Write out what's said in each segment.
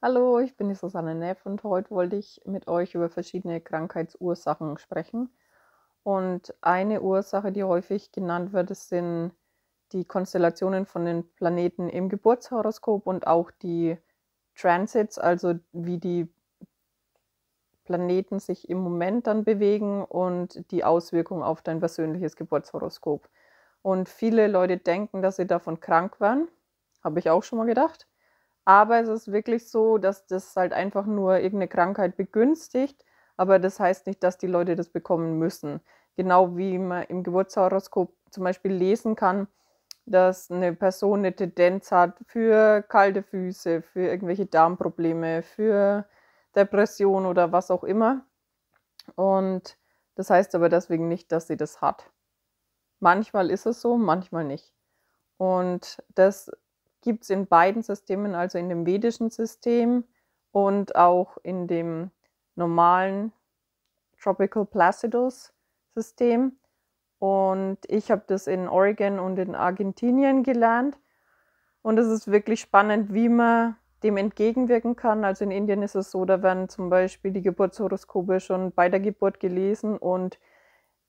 Hallo, ich bin die Susanne Neff und heute wollte ich mit euch über verschiedene Krankheitsursachen sprechen. Und eine Ursache, die häufig genannt wird, sind die Konstellationen von den Planeten im Geburtshoroskop und auch die Transits, also wie die Planeten sich im Moment dann bewegen und die Auswirkungen auf dein persönliches Geburtshoroskop. Und viele Leute denken, dass sie davon krank werden. Habe ich auch schon mal gedacht aber es ist wirklich so, dass das halt einfach nur irgendeine Krankheit begünstigt. Aber das heißt nicht, dass die Leute das bekommen müssen. Genau wie man im Geburtshoroskop zum Beispiel lesen kann, dass eine Person eine Tendenz hat für kalte Füße, für irgendwelche Darmprobleme, für Depression oder was auch immer. Und das heißt aber deswegen nicht, dass sie das hat. Manchmal ist es so, manchmal nicht. Und das gibt es in beiden Systemen, also in dem vedischen System und auch in dem normalen Tropical Placidus System. Und ich habe das in Oregon und in Argentinien gelernt. Und es ist wirklich spannend, wie man dem entgegenwirken kann. Also in Indien ist es so, da werden zum Beispiel die Geburtshoroskope schon bei der Geburt gelesen und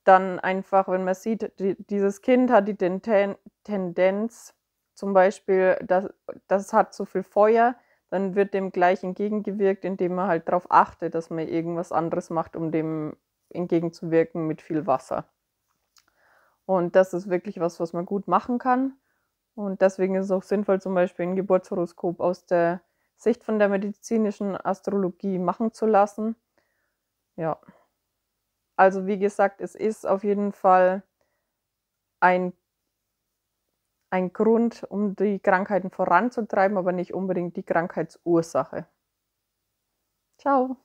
dann einfach, wenn man sieht, die, dieses Kind hat die Tendenz, zum Beispiel, das, das hat zu viel Feuer, dann wird dem gleich entgegengewirkt, indem man halt darauf achtet, dass man irgendwas anderes macht, um dem entgegenzuwirken mit viel Wasser. Und das ist wirklich was, was man gut machen kann. Und deswegen ist es auch sinnvoll, zum Beispiel ein Geburtshoroskop aus der Sicht von der medizinischen Astrologie machen zu lassen. Ja. Also wie gesagt, es ist auf jeden Fall ein ein Grund, um die Krankheiten voranzutreiben, aber nicht unbedingt die Krankheitsursache. Ciao.